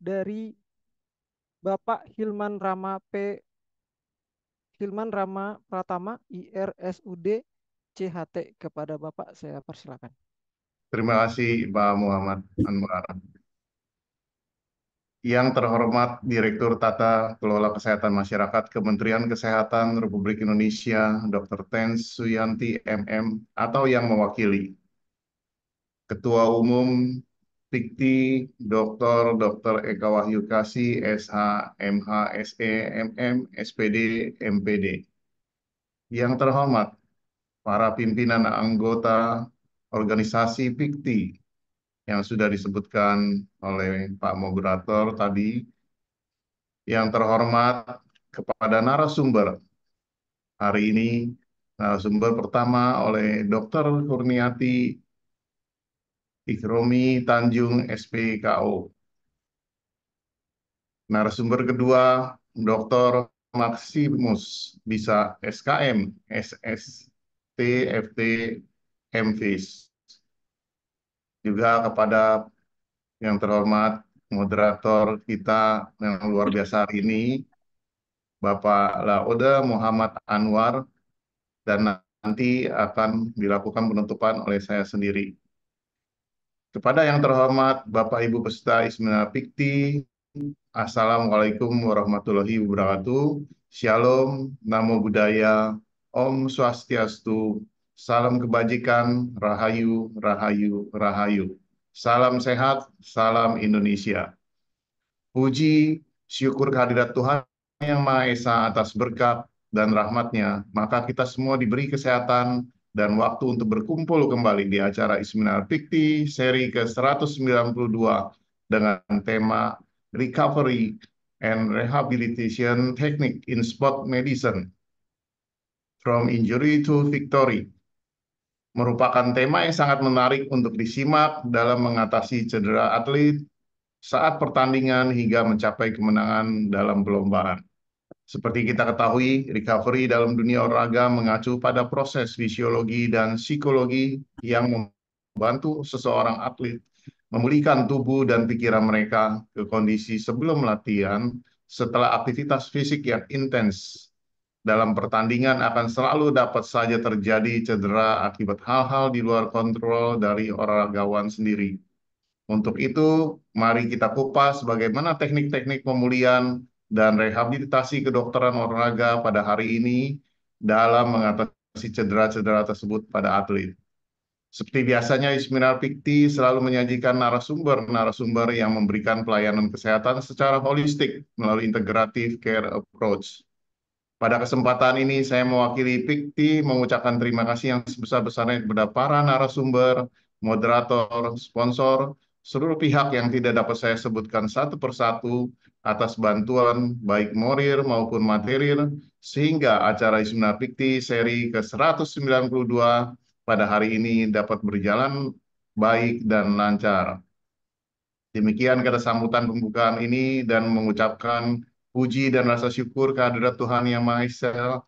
dari Bapak Hilman Rama P. Hilman Rama Pratama, IRSUD, CHT. Kepada Bapak saya persilakan. Terima kasih Pak Muhammad Anwar. Yang terhormat Direktur Tata Kelola Kesehatan Masyarakat Kementerian Kesehatan Republik Indonesia, Dr. Ten Suyanti MM, atau yang mewakili. Ketua Umum Dikti, Dr. Dr. Eka Wahyu Kasi, SH, MH, SE, MM, SPD, MPD. Yang terhormat, para pimpinan anggota organisasi Pikti yang sudah disebutkan oleh Pak Moderator tadi, yang terhormat kepada narasumber. Hari ini narasumber pertama oleh Dr. Kurniati Ikhromi Tanjung SPKO. Narasumber kedua, Dr. Maximus bisa SKM, SST, FT, MVis. Juga kepada yang terhormat moderator kita yang luar biasa hari ini, Bapak Laoda Muhammad Anwar, dan nanti akan dilakukan penutupan oleh saya sendiri. Kepada yang terhormat Bapak Ibu peserta Ismina Pikti, Assalamualaikum warahmatullahi wabarakatuh. Shalom, Namo Buddhaya, Om Swastiastu, Salam Kebajikan, Rahayu, Rahayu, Rahayu. Salam sehat, salam Indonesia. Puji, syukur kehadirat Tuhan Yang Maha Esa atas berkat dan rahmatnya, maka kita semua diberi kesehatan, dan waktu untuk berkumpul kembali di acara Isminal Pikti seri ke-192 dengan tema Recovery and Rehabilitation Technique in Sport Medicine From Injury to Victory merupakan tema yang sangat menarik untuk disimak dalam mengatasi cedera atlet saat pertandingan hingga mencapai kemenangan dalam perlombaan. Seperti kita ketahui, recovery dalam dunia olahraga mengacu pada proses fisiologi dan psikologi yang membantu seseorang atlet memulihkan tubuh dan pikiran mereka ke kondisi sebelum latihan setelah aktivitas fisik yang intens. Dalam pertandingan akan selalu dapat saja terjadi cedera akibat hal-hal di luar kontrol dari olahragawan sendiri. Untuk itu, mari kita kupas bagaimana teknik-teknik pemulihan dan rehabilitasi kedokteran olahraga pada hari ini dalam mengatasi cedera-cedera tersebut pada atlet. Seperti biasanya, Isminar Pikti selalu menyajikan narasumber-narasumber yang memberikan pelayanan kesehatan secara holistik melalui integratif care approach. Pada kesempatan ini, saya mewakili Pikti mengucapkan terima kasih yang sebesar-besarnya kepada para narasumber, moderator, sponsor, seluruh pihak yang tidak dapat saya sebutkan satu persatu atas bantuan baik morir maupun materil sehingga acara Ismina Pikti seri ke-192 pada hari ini dapat berjalan baik dan lancar. Demikian kata sambutan pembukaan ini dan mengucapkan puji dan rasa syukur kehadirat Tuhan Yang Maha Esa.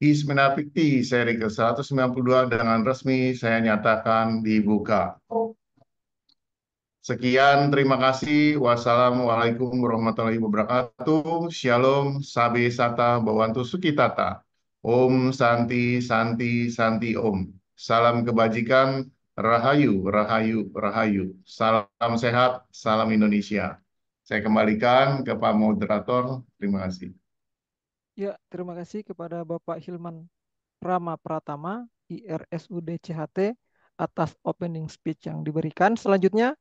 Ismina Pikti seri ke-192 dengan resmi saya nyatakan dibuka. Sekian, terima kasih. Wassalamualaikum warahmatullahi wabarakatuh. Shalom, sabe sata, bawantu sukitata. Om Santi, Santi, Santi Om. Salam kebajikan, rahayu, rahayu, rahayu. Salam sehat, salam Indonesia. Saya kembalikan ke Pak Moderator. Terima kasih. Ya, terima kasih kepada Bapak Hilman Prama Pratama, IRSUD CHT, atas opening speech yang diberikan. Selanjutnya,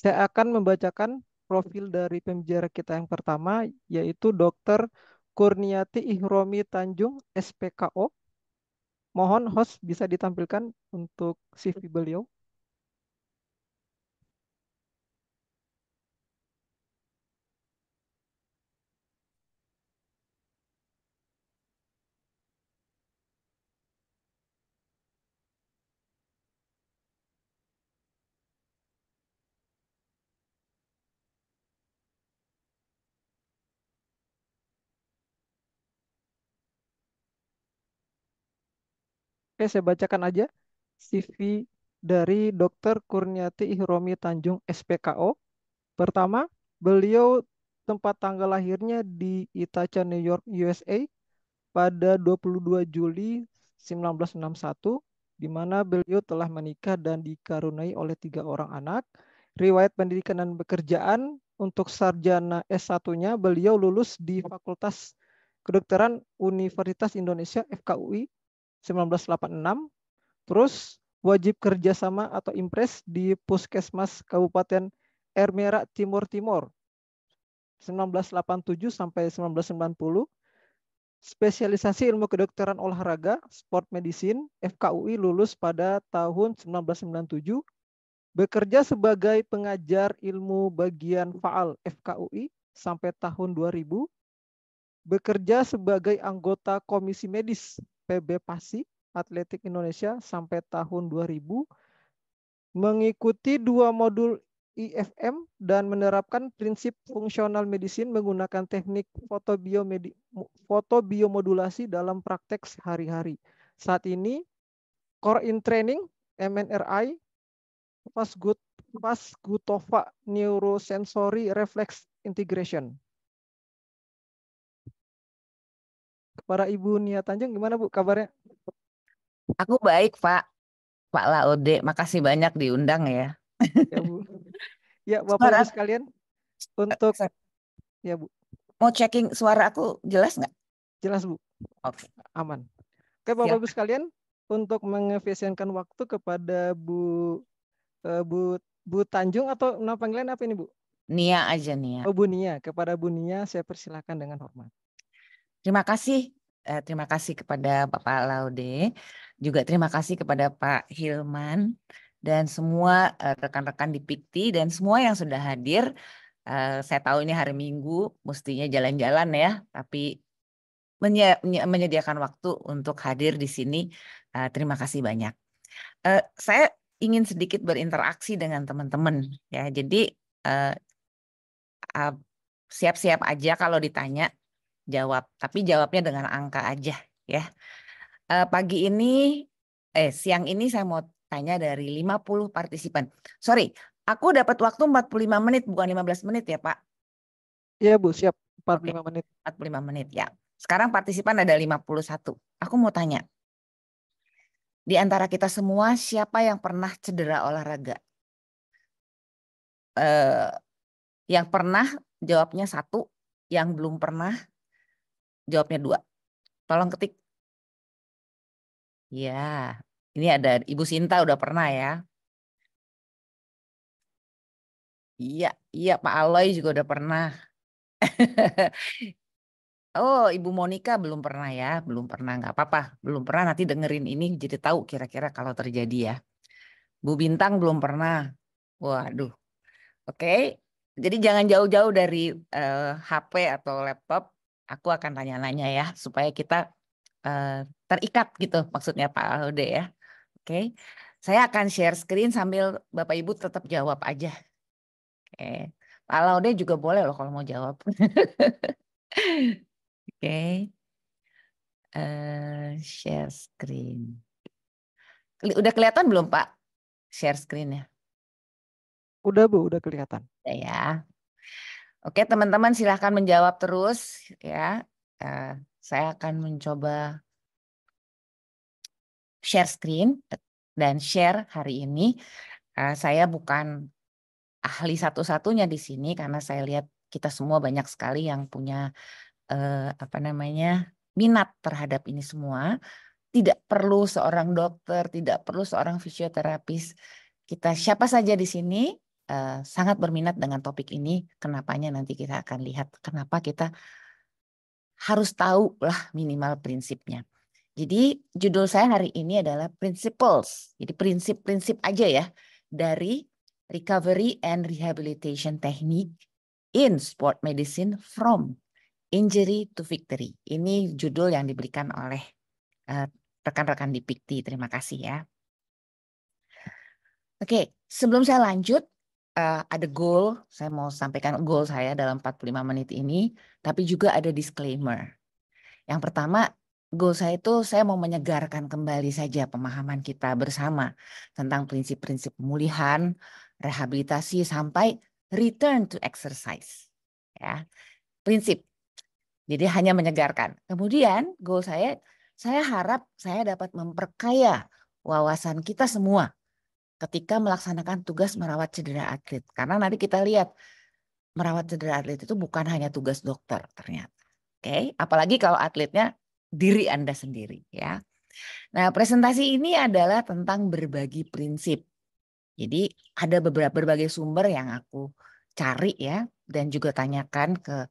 saya akan membacakan profil dari pembicara kita yang pertama, yaitu Dr. Kurniati Ihromi Tanjung, SPKO. Mohon host bisa ditampilkan untuk CV beliau. Oke, saya bacakan aja CV dari Dr. Kurniati Ihromi Tanjung SPKO. Pertama, beliau tempat tanggal lahirnya di Itaca, New York, USA pada 22 Juli 1961 di mana beliau telah menikah dan dikaruniai oleh tiga orang anak. Riwayat pendidikan dan pekerjaan untuk sarjana S1-nya beliau lulus di Fakultas Kedokteran Universitas Indonesia FKUI 1986. Terus wajib kerjasama atau impres di Puskesmas Kabupaten Air Timur Timur 1987 sampai 1990. Spesialisasi ilmu kedokteran olahraga, sport medicine, FKUI lulus pada tahun 1997. Bekerja sebagai pengajar ilmu bagian faal FKUI sampai tahun 2000. Bekerja sebagai anggota komisi medis PB Pasi Atletik Indonesia sampai tahun 2000 mengikuti dua modul IFM dan menerapkan prinsip fungsional medicine menggunakan teknik fotobiomedi fotobiomodulasi dalam praktek sehari-hari. Saat ini core in training MNRI Gutova Neurosensory Reflex Integration para Ibu Nia Tanjung gimana Bu kabarnya? Aku baik Pak. Pak Laode, makasih banyak diundang ya. Ya Bu. Ya Bapak Ibu sekalian untuk ya Bu. Mau checking suara aku jelas nggak? Jelas Bu. Oke. Aman. Oke Bapak Siap. Ibu sekalian untuk mengefisienkan waktu kepada Bu eh, Bu Bu Tanjung atau nama panggilan apa ini Bu? Nia aja Nia. Oh Bu Nia, kepada Bu Nia saya persilakan dengan hormat. Terima kasih, eh, terima kasih kepada Bapak Laude, juga terima kasih kepada Pak Hilman dan semua eh, rekan-rekan eh, di Pikti dan semua yang sudah hadir. Eh, saya tahu ini hari Minggu, mestinya jalan-jalan ya, tapi menyediakan waktu untuk hadir di sini. Eh, terima kasih banyak. Eh, saya ingin sedikit berinteraksi dengan teman-teman ya. Jadi Eh, siap-siap aja kalau ditanya jawab, tapi jawabnya dengan angka aja ya. E, pagi ini eh siang ini saya mau tanya dari 50 partisipan. Sorry, aku dapat waktu 45 menit bukan 15 menit ya, Pak? Iya, Bu, siap. 45 Oke, menit. 45 menit ya. Sekarang partisipan ada 51. Aku mau tanya. Di antara kita semua siapa yang pernah cedera olahraga? Eh, yang pernah jawabnya satu, yang belum pernah jawabnya dua. Tolong ketik. Ya, ini ada Ibu Sinta udah pernah ya. Iya, iya Pak Aloy juga udah pernah. oh, Ibu Monica belum pernah ya, belum pernah nggak apa-apa, belum pernah nanti dengerin ini jadi tahu kira-kira kalau terjadi ya. Bu Bintang belum pernah. Waduh. Oke, okay. jadi jangan jauh-jauh dari uh, eh, HP atau laptop aku akan tanya nanya ya supaya kita uh, terikat gitu maksudnya Pak Alde ya. Oke. Okay. Saya akan share screen sambil Bapak Ibu tetap jawab aja. Oke. Okay. Pak Laude juga boleh loh kalau mau jawab. Oke. okay. Uh, eh, share screen. Udah kelihatan belum Pak? Share screen-nya. Udah Bu, udah kelihatan. Ya. Oke, teman-teman silahkan menjawab terus ya. Eh, saya akan mencoba share screen dan share hari ini. Eh, saya bukan ahli satu-satunya di sini karena saya lihat kita semua banyak sekali yang punya eh, apa namanya minat terhadap ini semua. Tidak perlu seorang dokter, tidak perlu seorang fisioterapis. Kita siapa saja di sini Eh, sangat berminat dengan topik ini. Kenapanya nanti kita akan lihat kenapa kita harus tahu lah minimal prinsipnya. Jadi judul saya hari ini adalah principles. Jadi prinsip-prinsip aja ya dari recovery and rehabilitation technique in sport medicine from injury to victory. Ini judul yang diberikan oleh eh, rekan-rekan uh, di PIKTI. Terima kasih ya. Oke, sebelum saya lanjut, uh, ada goal, saya mau sampaikan goal saya dalam 45 menit ini, tapi juga ada disclaimer. Yang pertama, goal saya itu saya mau menyegarkan kembali saja pemahaman kita bersama tentang prinsip-prinsip pemulihan, rehabilitasi sampai return to exercise. Ya. Prinsip. Jadi hanya menyegarkan. Kemudian goal saya saya harap saya dapat memperkaya wawasan kita semua ketika melaksanakan tugas merawat cedera atlet. Karena nanti kita lihat merawat cedera atlet itu bukan hanya tugas dokter ternyata. Oke, apalagi kalau atletnya diri Anda sendiri ya. Nah, presentasi ini adalah tentang berbagi prinsip. Jadi ada beberapa berbagai sumber yang aku cari ya dan juga tanyakan ke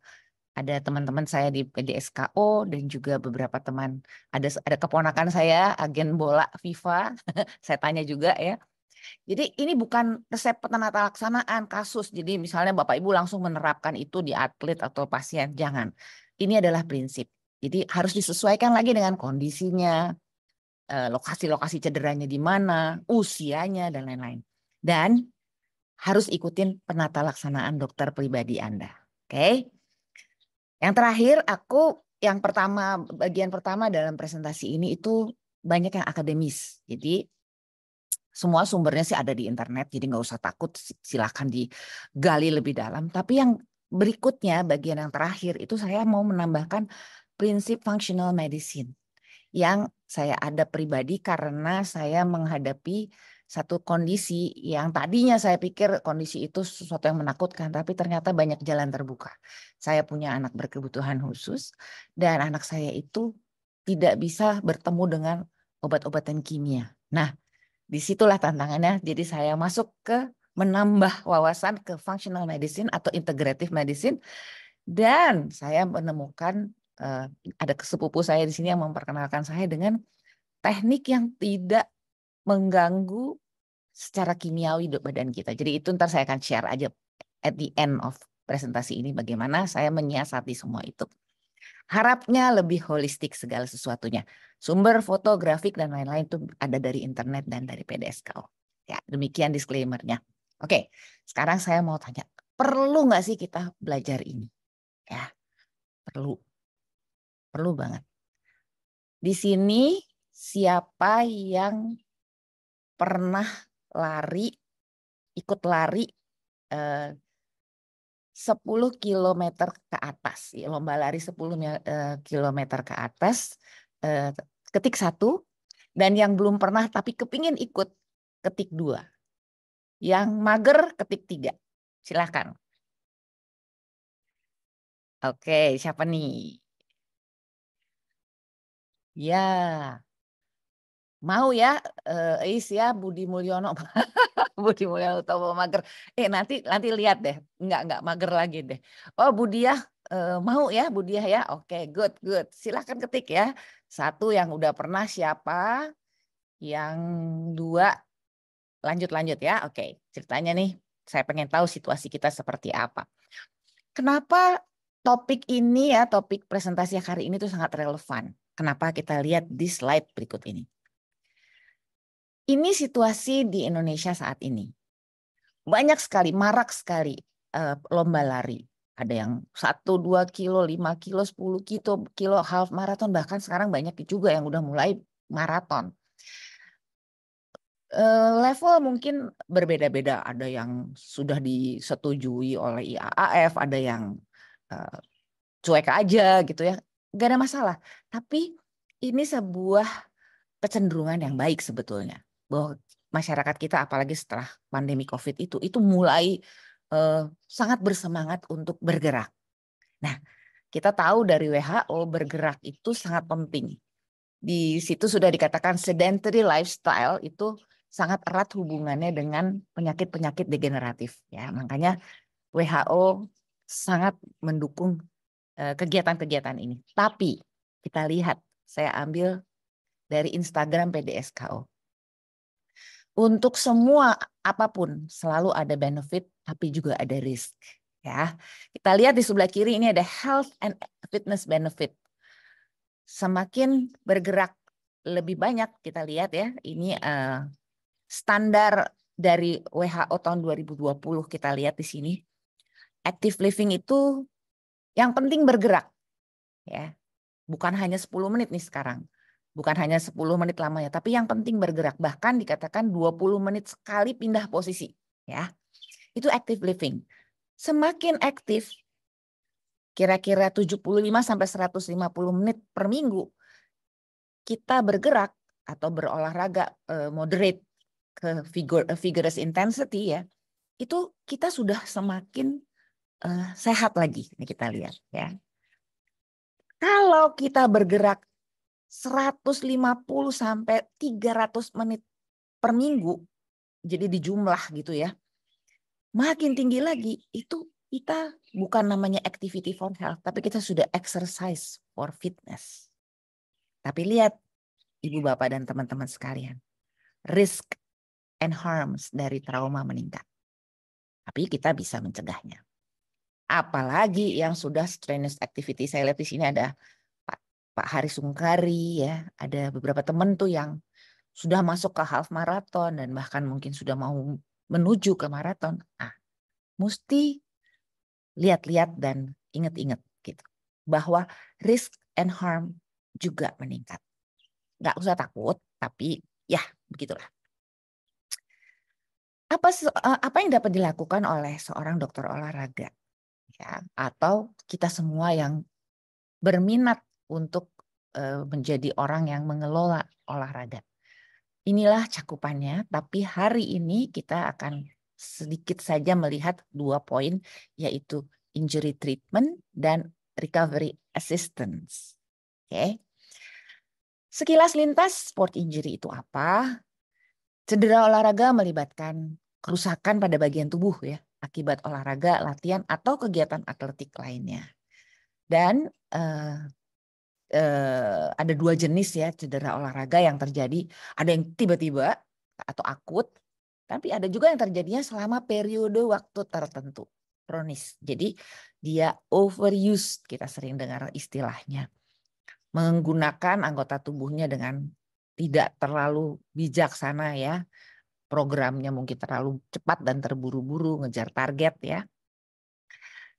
ada teman-teman saya di, PDSKO dan juga beberapa teman ada ada keponakan saya agen bola FIFA saya tanya juga ya jadi ini bukan resep penata laksanaan kasus. Jadi misalnya Bapak Ibu langsung menerapkan itu di atlet atau pasien, jangan. Ini adalah prinsip. Jadi harus disesuaikan lagi dengan kondisinya, eh, lokasi-lokasi cederanya di mana, usianya dan lain-lain. Dan harus ikutin penata laksanaan dokter pribadi Anda. Oke. Yang terakhir aku yang pertama bagian pertama dalam presentasi ini itu banyak yang akademis. Jadi semua sumbernya sih ada di internet, jadi nggak usah takut. Silahkan digali lebih dalam. Tapi yang berikutnya, bagian yang terakhir itu saya mau menambahkan prinsip functional medicine yang saya ada pribadi karena saya menghadapi satu kondisi yang tadinya saya pikir kondisi itu sesuatu yang menakutkan, tapi ternyata banyak jalan terbuka. Saya punya anak berkebutuhan khusus, dan anak saya itu tidak bisa bertemu dengan obat-obatan kimia. Nah, disitulah tantangannya. Jadi saya masuk ke menambah wawasan ke functional medicine atau integrative medicine dan saya menemukan eh, ada sepupu saya di sini yang memperkenalkan saya dengan teknik yang tidak mengganggu secara kimiawi badan kita. Jadi itu ntar saya akan share aja at the end of presentasi ini bagaimana saya menyiasati semua itu. Harapnya lebih holistik segala sesuatunya. Sumber fotografik dan lain-lain itu ada dari internet dan dari PDSKO. Ya, demikian disclaimernya. Oke, sekarang saya mau tanya, perlu nggak sih kita belajar ini? Ya, perlu. Perlu banget. Di sini siapa yang pernah lari, ikut lari eh, 10 km ke atas. Ya, lomba lari 10 eh, km ke atas, eh, ketik satu. Dan yang belum pernah tapi kepingin ikut, ketik dua. Yang mager, ketik tiga. Silahkan. Oke, siapa nih? Ya, mau ya, eh, Is ya, Budi Mulyono. Budi Mulia Utomo mager. Eh nanti nanti lihat deh, nggak nggak mager lagi deh. Oh Budiah eh, mau ya Budiah ya, oke okay, good good. Silahkan ketik ya. Satu yang udah pernah siapa, yang dua lanjut lanjut ya, oke. Okay. Ceritanya nih, saya pengen tahu situasi kita seperti apa. Kenapa topik ini ya, topik presentasi hari ini tuh sangat relevan. Kenapa kita lihat di slide berikut ini. Ini situasi di Indonesia saat ini. Banyak sekali, marak sekali uh, lomba lari. Ada yang 1, 2 kilo, 5 kilo, 10 kilo, kilo half marathon. Bahkan sekarang banyak juga yang udah mulai maraton. Eh, level mungkin berbeda-beda. Ada yang sudah disetujui oleh IAAF, ada yang uh, cuek aja gitu ya. Gak ada masalah. Tapi ini sebuah kecenderungan yang baik sebetulnya bahwa masyarakat kita apalagi setelah pandemi Covid itu itu mulai eh, sangat bersemangat untuk bergerak. Nah, kita tahu dari WHO bergerak itu sangat penting. Di situ sudah dikatakan sedentary lifestyle itu sangat erat hubungannya dengan penyakit-penyakit degeneratif ya. Makanya WHO sangat mendukung eh, kegiatan-kegiatan ini. Tapi kita lihat, saya ambil dari Instagram PDSKO untuk semua apapun selalu ada benefit tapi juga ada risk ya. Kita lihat di sebelah kiri ini ada health and fitness benefit. Semakin bergerak lebih banyak kita lihat ya ini uh, standar dari WHO tahun 2020 kita lihat di sini active living itu yang penting bergerak ya bukan hanya 10 menit nih sekarang bukan hanya 10 menit lamanya, tapi yang penting bergerak. Bahkan dikatakan 20 menit sekali pindah posisi. ya Itu active living. Semakin aktif, kira-kira 75 sampai 150 menit per minggu, kita bergerak atau berolahraga eh, moderate ke eh, vigorous intensity ya, itu kita sudah semakin eh, sehat lagi. Ini kita lihat ya. Kalau kita bergerak 150 sampai 300 menit per minggu, jadi di jumlah gitu ya. Makin tinggi lagi, itu kita bukan namanya activity for health, tapi kita sudah exercise for fitness. Tapi lihat, ibu bapak dan teman-teman sekalian, risk and harms dari trauma meningkat. Tapi kita bisa mencegahnya. Apalagi yang sudah strenuous activity, saya lihat di sini ada Pak Hari Sungkari ya, ada beberapa teman tuh yang sudah masuk ke half marathon dan bahkan mungkin sudah mau menuju ke maraton. Ah, mesti lihat-lihat dan ingat-ingat gitu bahwa risk and harm juga meningkat. Nggak usah takut, tapi ya begitulah. Apa eh, apa yang dapat dilakukan oleh seorang dokter olahraga? ya atau kita semua yang berminat untuk eh, menjadi orang yang mengelola olahraga. Inilah cakupannya, tapi hari ini kita akan sedikit saja melihat dua poin yaitu injury treatment dan recovery assistance. Oke. Sekilas lintas sport injury itu apa? Cedera olahraga melibatkan kerusakan pada bagian tubuh ya akibat olahraga, latihan atau kegiatan atletik lainnya. Dan eh, Eh, ada dua jenis ya cedera olahraga yang terjadi. Ada yang tiba-tiba atau akut, tapi ada juga yang terjadinya selama periode waktu tertentu, kronis. Jadi dia overuse, kita sering dengar istilahnya. Menggunakan anggota tubuhnya dengan tidak terlalu bijaksana ya. Programnya mungkin terlalu cepat dan terburu-buru ngejar target ya.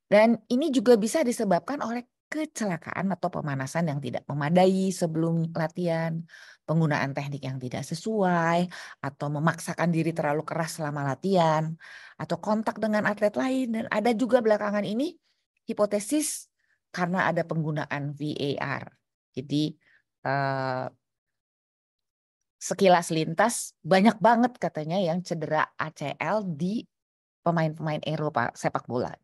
Dan ini juga bisa disebabkan oleh kecelakaan atau pemanasan yang tidak memadai sebelum latihan, penggunaan teknik yang tidak sesuai, atau memaksakan diri terlalu keras selama latihan, atau kontak dengan atlet lain. Dan ada juga belakangan ini hipotesis karena ada penggunaan VAR. Jadi eh, sekilas lintas banyak banget katanya yang cedera ACL di pemain-pemain Eropa sepak bola.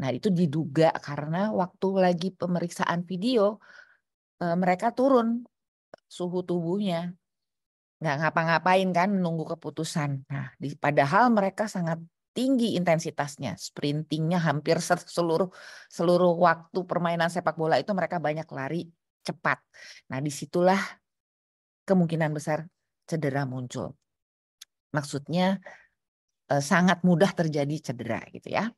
Nah, itu diduga karena waktu lagi pemeriksaan video eh, mereka turun suhu tubuhnya. Nggak ngapa-ngapain kan menunggu keputusan. Nah, di, padahal mereka sangat tinggi intensitasnya, sprintingnya hampir seluruh seluruh waktu permainan sepak bola itu mereka banyak lari cepat. Nah, disitulah kemungkinan besar cedera muncul. Maksudnya eh, sangat mudah terjadi cedera gitu ya.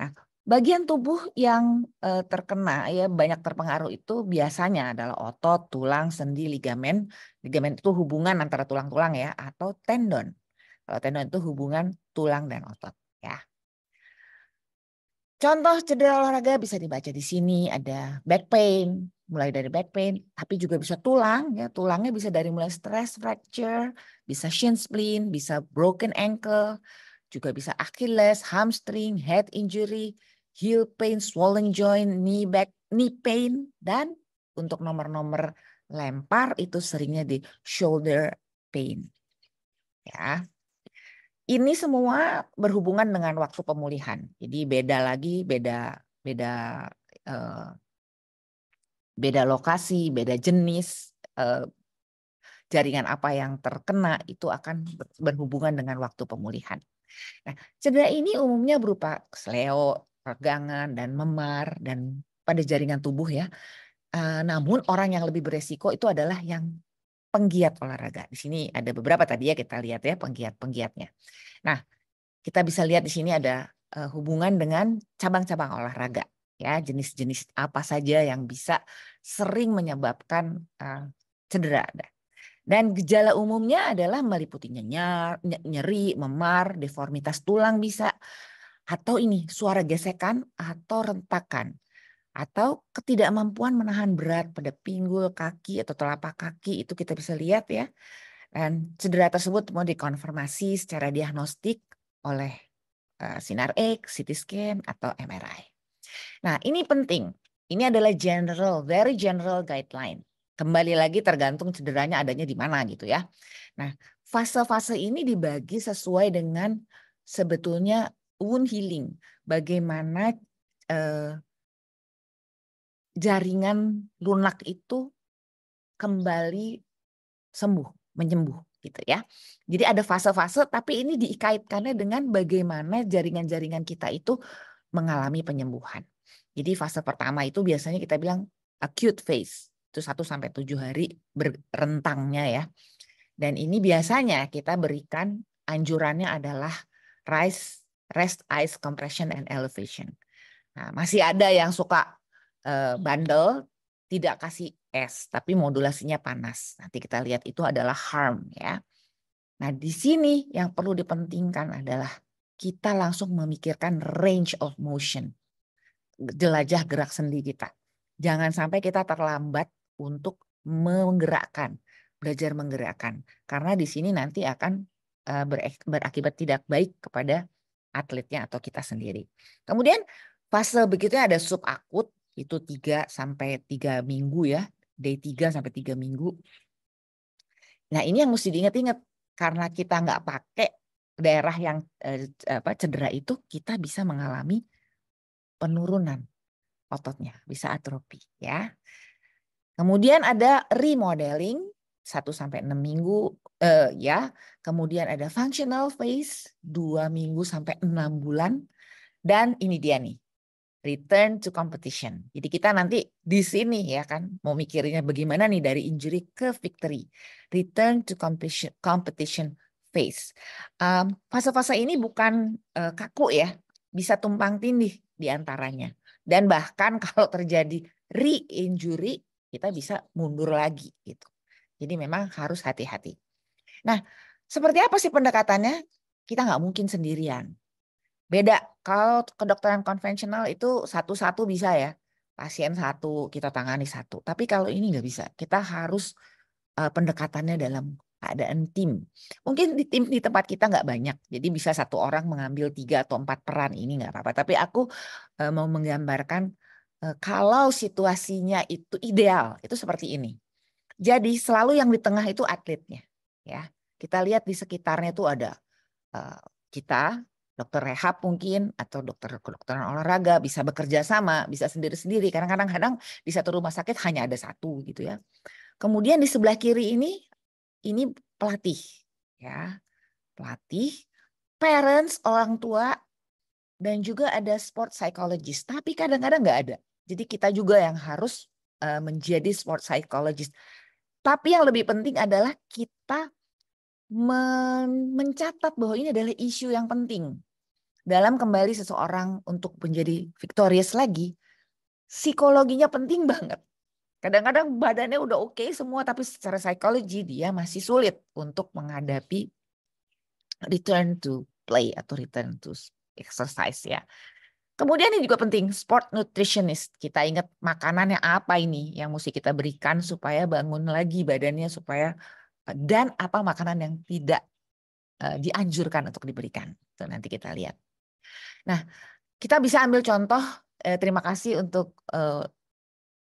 Nah, Bagian tubuh yang uh, terkena ya banyak terpengaruh itu biasanya adalah otot, tulang, sendi, ligamen. Ligamen itu hubungan antara tulang-tulang ya atau tendon. Kalau tendon itu hubungan tulang dan otot ya. Contoh cedera olahraga bisa dibaca di sini ada back pain, mulai dari back pain, tapi juga bisa tulang ya. Tulangnya bisa dari mulai stress fracture, bisa shin splint, bisa broken ankle, juga bisa Achilles, hamstring, head injury, heel pain, swollen joint, knee back, knee pain, dan untuk nomor-nomor lempar itu seringnya di shoulder pain. Ya. Ini semua berhubungan dengan waktu pemulihan. Jadi beda lagi, beda beda eh, beda lokasi, beda jenis eh, jaringan apa yang terkena itu akan berhubungan dengan waktu pemulihan. Nah, cedera ini umumnya berupa sleo, pergangan dan memar dan pada jaringan tubuh ya. Eh, namun orang yang lebih beresiko itu adalah yang penggiat olahraga. Di sini ada beberapa tadi ya kita lihat ya penggiat-penggiatnya. Nah, kita bisa lihat di sini ada eh, hubungan dengan cabang-cabang olahraga ya, jenis-jenis apa saja yang bisa sering menyebabkan uh, cedera. Dan gejala umumnya adalah meliputi nyeri, memar, deformitas tulang bisa, atau ini suara gesekan atau rentakan atau ketidakmampuan menahan berat pada pinggul kaki atau telapak kaki itu kita bisa lihat ya. Dan cedera tersebut mau dikonfirmasi secara diagnostik oleh eh, sinar X, CT scan atau MRI. Nah, ini penting. Ini adalah general, very general guideline. Kembali lagi tergantung cederanya adanya di mana gitu ya. Nah, fase-fase ini dibagi sesuai dengan sebetulnya wound healing, bagaimana eh, jaringan lunak itu kembali sembuh, menyembuh gitu ya. Jadi ada fase-fase tapi ini dikaitkannya dengan bagaimana jaringan-jaringan kita itu mengalami penyembuhan. Jadi fase pertama itu biasanya kita bilang acute phase. Itu 1 sampai 7 hari berentangnya ya. Dan ini biasanya kita berikan anjurannya adalah rice rest ice compression and elevation. Nah, masih ada yang suka uh, bandel tidak kasih es tapi modulasinya panas. Nanti kita lihat itu adalah harm ya. Nah, di sini yang perlu dipentingkan adalah kita langsung memikirkan range of motion. Jelajah gerak sendi kita. Jangan sampai kita terlambat untuk menggerakkan, belajar menggerakkan. Karena di sini nanti akan eh, berakibat tidak baik kepada atletnya atau kita sendiri. Kemudian fase begitu ada akut itu 3 sampai 3 minggu ya, day 3 sampai 3 minggu. Nah, ini yang mesti diingat-ingat karena kita nggak pakai daerah yang eh, apa cedera itu kita bisa mengalami penurunan ototnya, bisa atrofi ya. Kemudian ada remodeling 1 sampai 6 minggu eh, ya. Kemudian ada functional phase 2 minggu sampai 6 bulan dan ini dia nih return to competition. Jadi kita nanti di sini ya kan mau mikirnya bagaimana nih dari injury ke victory. Return to competition competition phase. fase ehm, fase-fase ini bukan uh, kaku ya, bisa tumpang tindih di antaranya. Dan bahkan kalau terjadi re-injury kita bisa mundur lagi gitu. Jadi memang harus hati-hati. Nah, seperti apa sih pendekatannya? Kita nggak mungkin sendirian. Beda kalau kedokteran konvensional itu satu-satu bisa ya. Pasien satu, kita tangani satu. Tapi kalau ini nggak bisa. Kita harus uh, pendekatannya dalam keadaan tim. Mungkin di tim di tempat kita nggak banyak, jadi bisa satu orang mengambil tiga atau empat peran ini nggak apa-apa. Tapi aku uh, mau menggambarkan uh, kalau situasinya itu ideal, itu seperti ini. Jadi selalu yang di tengah itu atletnya, ya. Kita lihat di sekitarnya itu ada uh, kita, dokter rehab mungkin atau dokter dokter olahraga bisa bekerja sama, bisa sendiri-sendiri. Karena kadang-kadang di satu rumah sakit hanya ada satu gitu ya. Kemudian di sebelah kiri ini ini pelatih ya. Pelatih, parents, orang tua dan juga ada sport psychologist. Tapi kadang-kadang nggak ada. Jadi kita juga yang harus eh, menjadi sport psychologist. Tapi yang lebih penting adalah kita men mencatat bahwa ini adalah isu yang penting dalam kembali seseorang untuk menjadi victorious lagi. Psikologinya penting banget. Kadang-kadang badannya udah oke okay semua tapi secara psikologi dia masih sulit untuk menghadapi return to play atau return to exercise ya. Kemudian ini juga penting, sport nutritionist. Kita ingat makanannya apa ini yang mesti kita berikan supaya bangun lagi badannya supaya eh, dan apa makanan yang tidak uh, dianjurkan untuk diberikan. Itu nanti kita lihat. Nah, kita bisa ambil contoh eh, terima kasih untuk eh,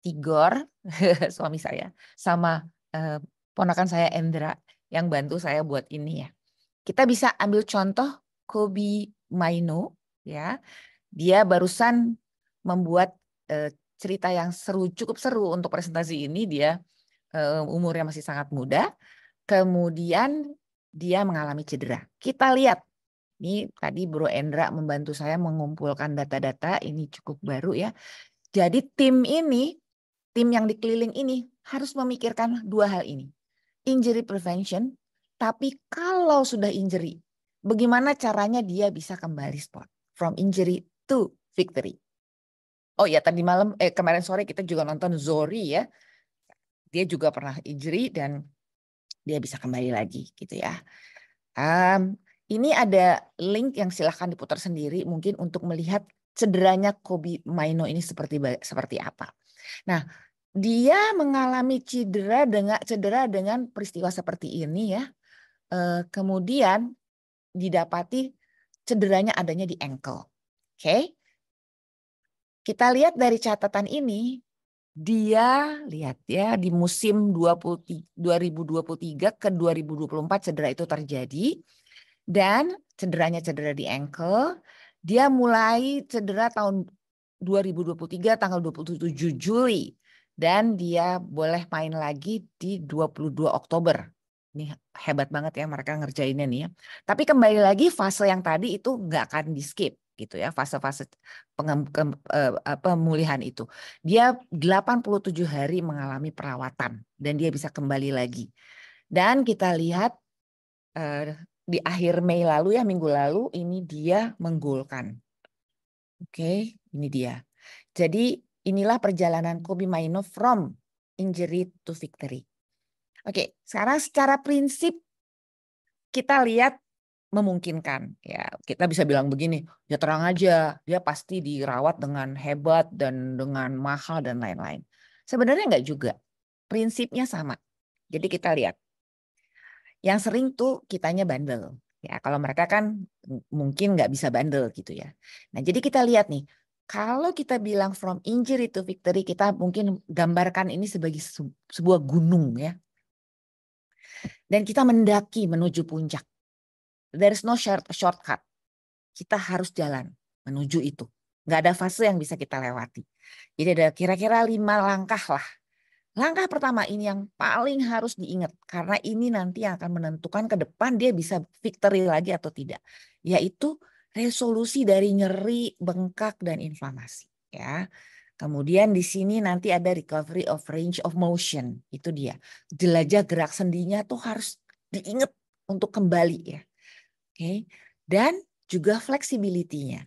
Tigor suami saya sama eh, ponakan saya Endra yang bantu saya buat ini ya. Kita bisa ambil contoh Kobe Maino ya dia barusan membuat uh, cerita yang seru, cukup seru untuk presentasi ini. Dia uh, umurnya masih sangat muda. Kemudian dia mengalami cedera. Kita lihat. Ini tadi Bro Endra membantu saya mengumpulkan data-data. Ini cukup baru ya. Jadi tim ini, tim yang dikeliling ini harus memikirkan dua hal ini. Injury prevention, tapi kalau sudah injury, bagaimana caranya dia bisa kembali sport from injury to victory. Oh ya tadi malam eh kemarin sore kita juga nonton Zori ya. Dia juga pernah injury dan dia bisa kembali lagi gitu ya. Um, ini ada link yang silahkan diputar sendiri mungkin untuk melihat cederanya Kobe Maino ini seperti seperti apa. Nah, dia mengalami cedera dengan cedera dengan peristiwa seperti ini ya. E, kemudian didapati cederanya adanya di ankle okay? Kita lihat dari catatan ini, dia lihat ya di musim 20, 2023 ke 2024 cedera itu terjadi dan cederanya cedera di ankle. Dia mulai cedera tahun 2023 tanggal 27 Juli dan dia boleh main lagi di 22 Oktober. Ini hebat banget ya mereka ngerjainnya nih ya. Tapi kembali lagi fase yang tadi itu nggak akan di skip gitu ya fase-fase eh, pemulihan itu. Dia 87 hari mengalami perawatan dan dia bisa kembali lagi. Dan kita lihat eh, di akhir Mei lalu ya minggu lalu ini dia menggolkan. Oke, ini dia. Jadi inilah perjalanan Kobe Maino from injury to victory. Oke, sekarang secara prinsip kita lihat memungkinkan ya kita bisa bilang begini ya terang aja dia pasti dirawat dengan hebat dan dengan mahal dan lain-lain sebenarnya nggak juga prinsipnya sama jadi kita lihat yang sering tuh kitanya bandel ya kalau mereka kan mungkin nggak bisa bandel gitu ya nah jadi kita lihat nih kalau kita bilang from injury to victory kita mungkin gambarkan ini sebagai sebuah gunung ya dan kita mendaki menuju puncak There is no short, shortcut. Kita harus jalan menuju itu. Nggak ada fase yang bisa kita lewati. Jadi ada kira-kira lima langkah lah. Langkah pertama ini yang paling harus diingat karena ini nanti yang akan menentukan ke depan dia bisa victory lagi atau tidak, yaitu resolusi dari nyeri, bengkak dan inflamasi ya. Kemudian di sini nanti ada recovery of range of motion. Itu dia. Jelajah gerak sendinya tuh harus diingat untuk kembali ya okay? dan juga fleksibilitinya.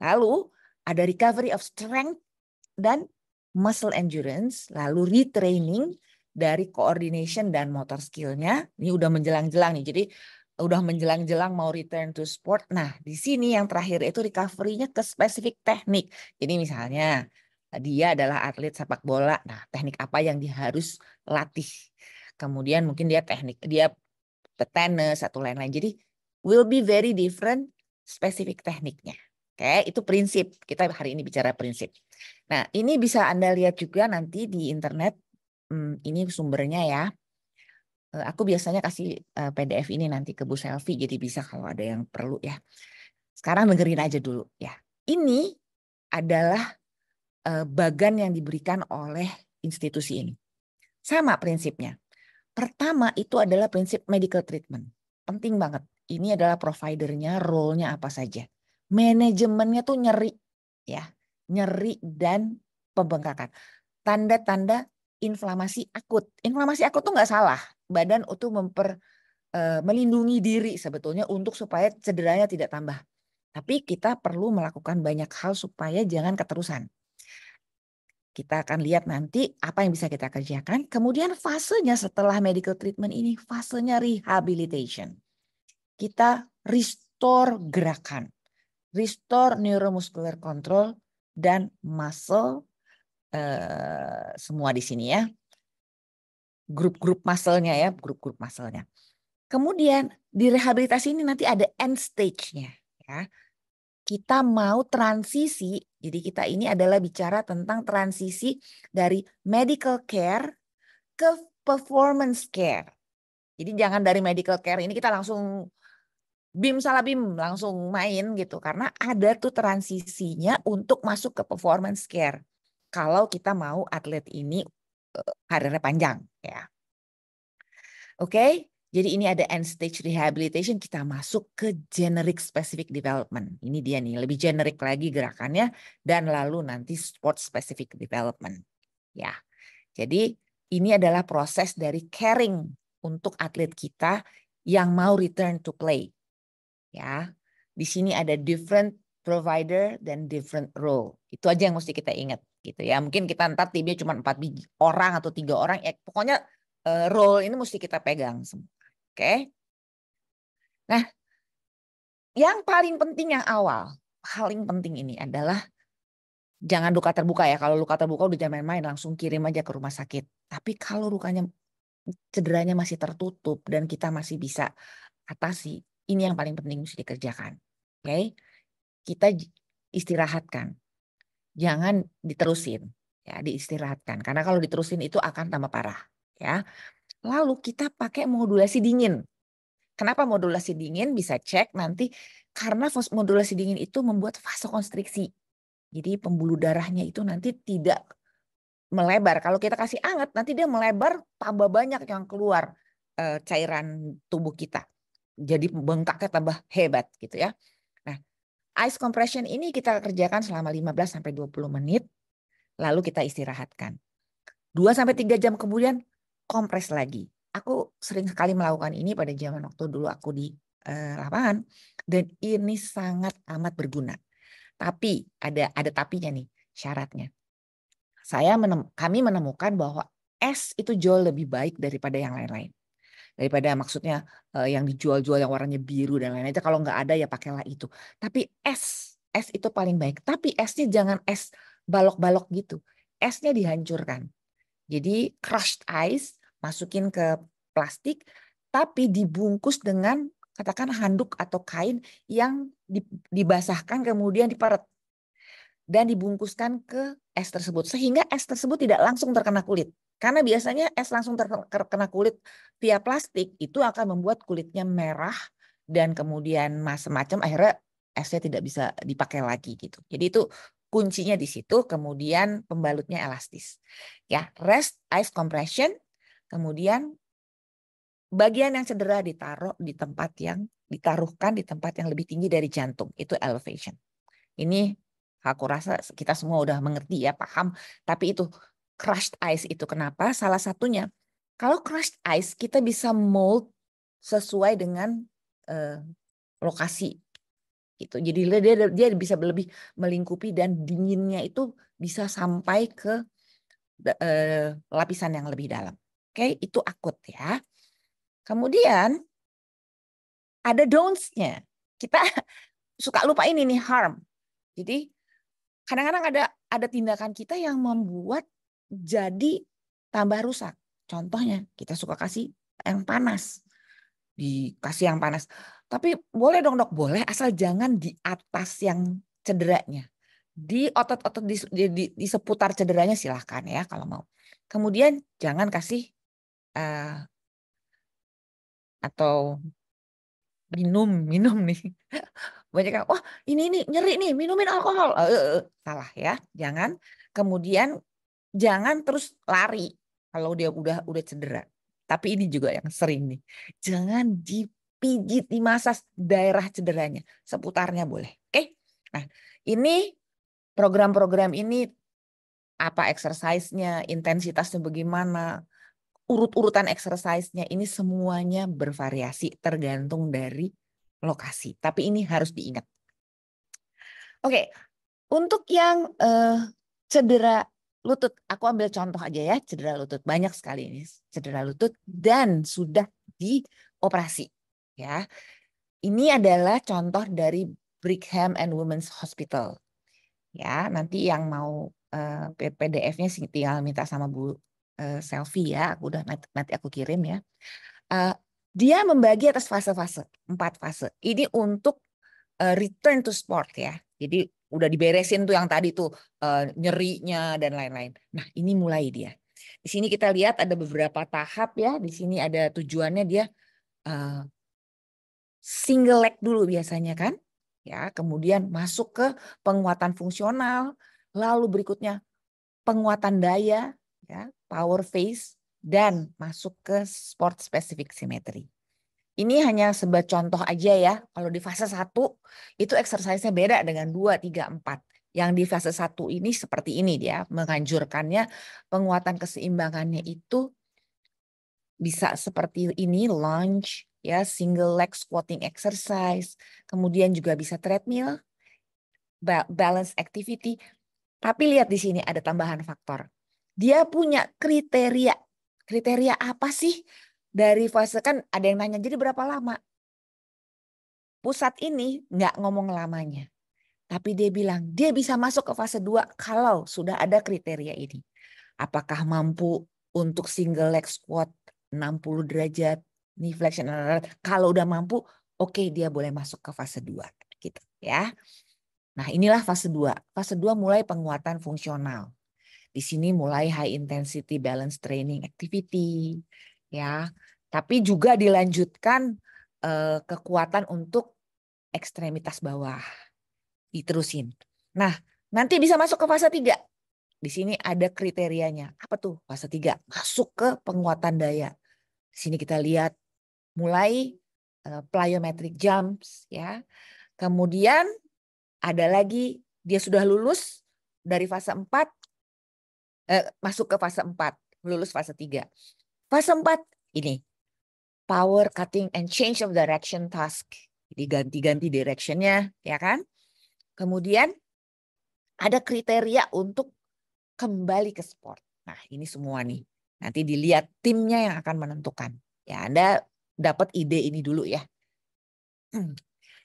Lalu ada recovery of strength dan muscle endurance, lalu retraining dari coordination dan motor skillnya. Ini udah menjelang-jelang nih, jadi udah menjelang-jelang mau return to sport. Nah, di sini yang terakhir itu recovery-nya ke spesifik teknik. Jadi misalnya dia adalah atlet sepak bola. Nah, teknik apa yang dia harus latih? Kemudian mungkin dia teknik dia tenis atau lain-lain. Jadi will be very different spesifik tekniknya. Oke, itu prinsip. Kita hari ini bicara prinsip. Nah, ini bisa Anda lihat juga nanti di internet. Hmm, ini sumbernya ya. Eh, aku biasanya kasih eh, PDF ini nanti ke Bu Selfie, jadi bisa kalau ada yang perlu ya. Sekarang dengerin aja dulu ya. Ini adalah eh, bagan yang diberikan oleh institusi ini. Sama prinsipnya. Pertama itu adalah prinsip medical treatment. Penting banget ini adalah providernya, role-nya apa saja. Manajemennya tuh nyeri, ya, nyeri dan pembengkakan. Tanda-tanda inflamasi akut. Inflamasi akut tuh nggak salah. Badan utuh memper eh, melindungi diri sebetulnya untuk supaya cederanya tidak tambah. Tapi kita perlu melakukan banyak hal supaya jangan keterusan. Kita akan lihat nanti apa yang bisa kita kerjakan. Kemudian fasenya setelah medical treatment ini, fasenya rehabilitation kita restore gerakan, restore neuromuscular control dan muscle uh, semua di sini ya. Grup-grup muscle-nya ya, grup-grup muscle-nya. Kemudian di rehabilitasi ini nanti ada end stage-nya ya. Kita mau transisi, jadi kita ini adalah bicara tentang transisi dari medical care ke performance care. Jadi jangan dari medical care ini kita langsung bim salah bim langsung main gitu karena ada tuh transisinya untuk masuk ke performance care kalau kita mau atlet ini eh, karirnya panjang ya oke okay? jadi ini ada end stage rehabilitation kita masuk ke generic specific development ini dia nih lebih generic lagi gerakannya dan lalu nanti sport specific development ya jadi ini adalah proses dari caring untuk atlet kita yang mau return to play Ya, di sini ada different provider dan different role. Itu aja yang mesti kita ingat gitu ya. Mungkin kita ntar timnya cuma empat orang atau tiga orang. Ya, pokoknya uh, role ini mesti kita pegang semua. Oke? Okay? Nah, yang paling penting yang awal, paling penting ini adalah jangan luka terbuka ya. Kalau luka terbuka udah jangan main-main, langsung kirim aja ke rumah sakit. Tapi kalau lukanya cederanya masih tertutup dan kita masih bisa atasi, ini yang paling penting mesti dikerjakan. Oke. Okay? Kita istirahatkan. Jangan diterusin ya, diistirahatkan. Karena kalau diterusin itu akan tambah parah ya. Lalu kita pakai modulasi dingin. Kenapa modulasi dingin? Bisa cek nanti karena modulasi dingin itu membuat fase konstriksi. Jadi pembuluh darahnya itu nanti tidak melebar. Kalau kita kasih anget, nanti dia melebar tambah banyak yang keluar eh, cairan tubuh kita jadi bengkaknya tambah hebat gitu ya. Nah, ice compression ini kita kerjakan selama 15 sampai 20 menit lalu kita istirahatkan. 2 sampai 3 jam kemudian kompres lagi. Aku sering sekali melakukan ini pada zaman waktu dulu aku di eh, lapangan dan ini sangat amat berguna. Tapi ada ada tapinya nih syaratnya. Saya menem, kami menemukan bahwa es itu jauh lebih baik daripada yang lain-lain daripada maksudnya uh, yang dijual-jual yang warnanya biru dan lain-lain itu kalau nggak ada ya pakailah itu tapi es es itu paling baik tapi esnya jangan es balok-balok gitu esnya dihancurkan jadi crushed ice masukin ke plastik tapi dibungkus dengan katakan handuk atau kain yang dibasahkan kemudian diperet dan dibungkuskan ke es tersebut sehingga es tersebut tidak langsung terkena kulit karena biasanya es langsung terkena kulit via plastik itu akan membuat kulitnya merah dan kemudian macam-macam akhirnya esnya tidak bisa dipakai lagi gitu. Jadi itu kuncinya di situ, kemudian pembalutnya elastis. Ya, rest ice compression, kemudian bagian yang cedera ditaruh di tempat yang ditaruhkan di tempat yang lebih tinggi dari jantung, itu elevation. Ini aku rasa kita semua udah mengerti ya, paham, tapi itu crushed ice itu. Kenapa? Salah satunya, kalau crushed ice kita bisa mold sesuai dengan uh, lokasi gitu. Jadi dia dia bisa lebih melingkupi dan dinginnya itu bisa sampai ke uh, lapisan yang lebih dalam. Oke, itu akut ya. Kemudian ada don'ts-nya. Kita suka lupa ini nih harm. Jadi kadang-kadang ada ada tindakan kita yang membuat jadi tambah rusak. Contohnya kita suka kasih yang panas. Dikasih yang panas. Tapi boleh dong dok, boleh asal jangan di atas yang cederanya. Di otot-otot di, di, di, di seputar cederanya silahkan ya kalau mau. Kemudian jangan kasih uh, atau minum minum nih banyak yang wah ini ini nyeri nih minumin alkohol uh, uh, uh. salah ya jangan kemudian jangan terus lari kalau dia udah udah cedera. Tapi ini juga yang sering nih. Jangan dipijit, dimasas daerah cederanya. Seputarnya boleh. Oke? Okay? Nah, ini program-program ini apa exercise-nya, intensitasnya bagaimana, urut-urutan exercise-nya ini semuanya bervariasi tergantung dari lokasi. Tapi ini harus diingat. Oke, okay. untuk yang uh, cedera lutut. Aku ambil contoh aja ya, cedera lutut. Banyak sekali ini cedera lutut dan sudah dioperasi. Ya, ini adalah contoh dari Brigham and Women's Hospital. Ya, nanti yang mau uh, eh, PDF-nya tinggal minta sama Bu uh, eh, Selfie ya. Aku udah nanti, nanti aku kirim ya. Uh, dia membagi atas fase-fase, empat fase. Ini untuk uh, return to sport ya. Jadi udah diberesin tuh yang tadi tuh uh, nyerinya dan lain-lain. Nah, ini mulai dia. Di sini kita lihat ada beberapa tahap ya. Di sini ada tujuannya dia uh, single leg dulu biasanya kan. Ya, kemudian masuk ke penguatan fungsional, lalu berikutnya penguatan daya, ya, power phase dan masuk ke sport specific symmetry. Ini hanya sebuah contoh aja ya. Kalau di fase 1 itu exercise-nya beda dengan 2, 3, 4. Yang di fase 1 ini seperti ini dia menganjurkannya penguatan keseimbangannya itu bisa seperti ini lunge ya single leg squatting exercise, kemudian juga bisa treadmill, balance activity. Tapi lihat di sini ada tambahan faktor. Dia punya kriteria. Kriteria apa sih dari fase kan ada yang nanya jadi berapa lama? Pusat ini nggak ngomong lamanya. Tapi dia bilang dia bisa masuk ke fase 2 kalau sudah ada kriteria ini. Apakah mampu untuk single leg squat 60 derajat, knee flexion, kalau udah mampu, oke okay, dia boleh masuk ke fase 2 gitu ya. Nah, inilah fase 2. Fase 2 mulai penguatan fungsional. Di sini mulai high intensity balance training activity, ya tapi juga dilanjutkan eh, kekuatan untuk ekstremitas bawah diterusin nah nanti bisa masuk ke fase 3 di sini ada kriterianya apa tuh fase 3 masuk ke penguatan daya di sini kita lihat mulai eh, plyometric jumps ya kemudian ada lagi dia sudah lulus dari fase 4 eh, masuk ke fase 4 lulus fase 3 Fase 4 ini power cutting and change of direction task. Jadi ganti-ganti directionnya, ya kan? Kemudian ada kriteria untuk kembali ke sport. Nah, ini semua nih. Nanti dilihat timnya yang akan menentukan. Ya, Anda dapat ide ini dulu ya.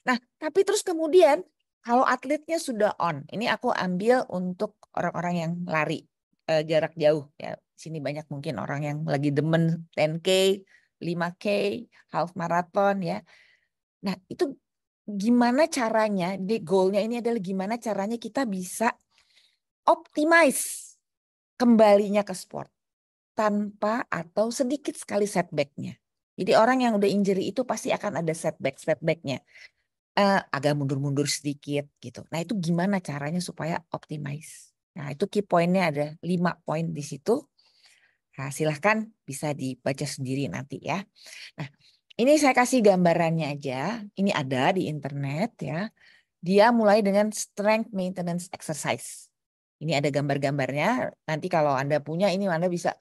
Nah, tapi terus kemudian kalau atletnya sudah on, ini aku ambil untuk orang-orang yang lari uh, jarak jauh ya sini banyak mungkin orang yang lagi demen 10k 5k half marathon ya nah itu gimana caranya di goalnya ini adalah gimana caranya kita bisa optimize kembalinya ke sport tanpa atau sedikit sekali setbacknya jadi orang yang udah injury itu pasti akan ada setback setbacknya uh, agak mundur-mundur sedikit gitu. Nah itu gimana caranya supaya optimize? Nah, itu key point-nya ada lima poin di situ. Nah, silahkan bisa dibaca sendiri nanti ya. Nah, ini saya kasih gambarannya aja. Ini ada di internet ya. Dia mulai dengan strength maintenance exercise. Ini ada gambar-gambarnya. Nanti kalau Anda punya ini Anda bisa